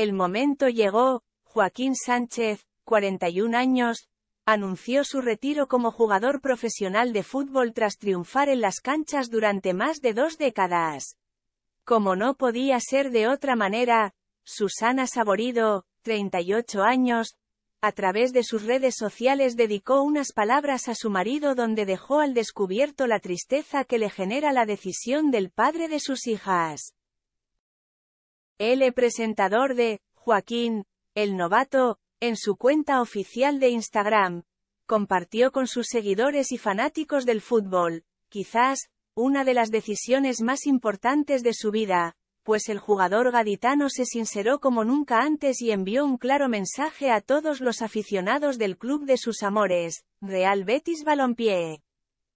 El momento llegó, Joaquín Sánchez, 41 años, anunció su retiro como jugador profesional de fútbol tras triunfar en las canchas durante más de dos décadas. Como no podía ser de otra manera, Susana Saborido, 38 años, a través de sus redes sociales dedicó unas palabras a su marido donde dejó al descubierto la tristeza que le genera la decisión del padre de sus hijas. El presentador de Joaquín, el novato, en su cuenta oficial de Instagram, compartió con sus seguidores y fanáticos del fútbol, quizás, una de las decisiones más importantes de su vida, pues el jugador gaditano se sinceró como nunca antes y envió un claro mensaje a todos los aficionados del club de sus amores, Real Betis Balompié.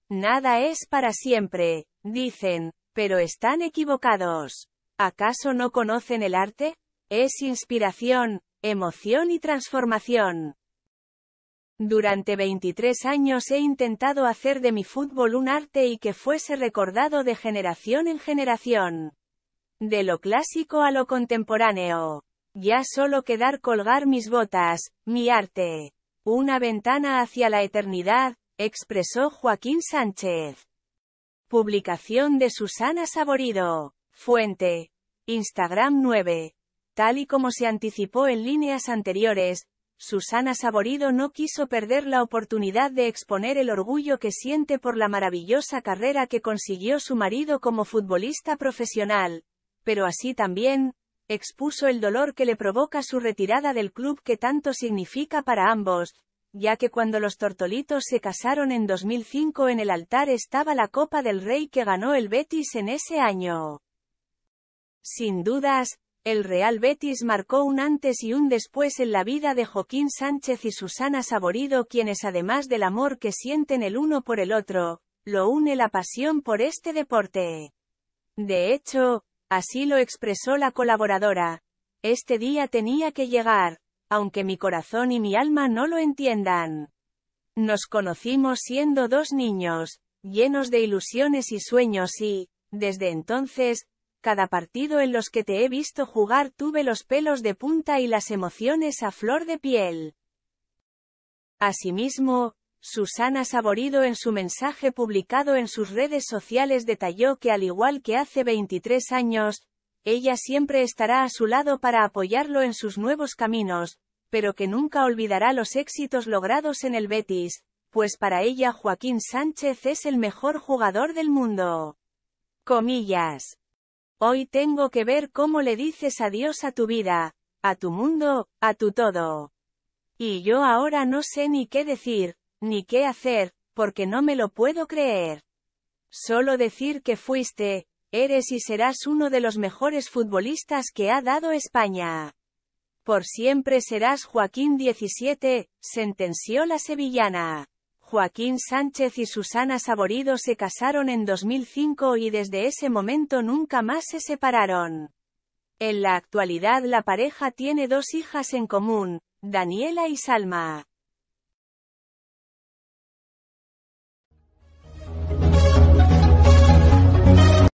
Nada es para siempre, dicen, pero están equivocados. ¿Acaso no conocen el arte? Es inspiración, emoción y transformación. Durante 23 años he intentado hacer de mi fútbol un arte y que fuese recordado de generación en generación. De lo clásico a lo contemporáneo. Ya solo quedar colgar mis botas, mi arte. Una ventana hacia la eternidad, expresó Joaquín Sánchez. Publicación de Susana Saborido. Fuente, Instagram 9. Tal y como se anticipó en líneas anteriores, Susana Saborido no quiso perder la oportunidad de exponer el orgullo que siente por la maravillosa carrera que consiguió su marido como futbolista profesional, pero así también, expuso el dolor que le provoca su retirada del club que tanto significa para ambos, ya que cuando los Tortolitos se casaron en 2005 en el altar estaba la Copa del Rey que ganó el Betis en ese año. Sin dudas, el Real Betis marcó un antes y un después en la vida de Joaquín Sánchez y Susana Saborido quienes además del amor que sienten el uno por el otro, lo une la pasión por este deporte. De hecho, así lo expresó la colaboradora. Este día tenía que llegar, aunque mi corazón y mi alma no lo entiendan. Nos conocimos siendo dos niños, llenos de ilusiones y sueños y, desde entonces, cada partido en los que te he visto jugar tuve los pelos de punta y las emociones a flor de piel. Asimismo, Susana Saborido en su mensaje publicado en sus redes sociales detalló que al igual que hace 23 años, ella siempre estará a su lado para apoyarlo en sus nuevos caminos, pero que nunca olvidará los éxitos logrados en el Betis, pues para ella Joaquín Sánchez es el mejor jugador del mundo. Comillas. Hoy tengo que ver cómo le dices adiós a tu vida, a tu mundo, a tu todo. Y yo ahora no sé ni qué decir, ni qué hacer, porque no me lo puedo creer. Solo decir que fuiste, eres y serás uno de los mejores futbolistas que ha dado España. Por siempre serás Joaquín 17, sentenció la sevillana. Joaquín Sánchez y Susana Saborido se casaron en 2005 y desde ese momento nunca más se separaron. En la actualidad la pareja tiene dos hijas en común, Daniela y Salma.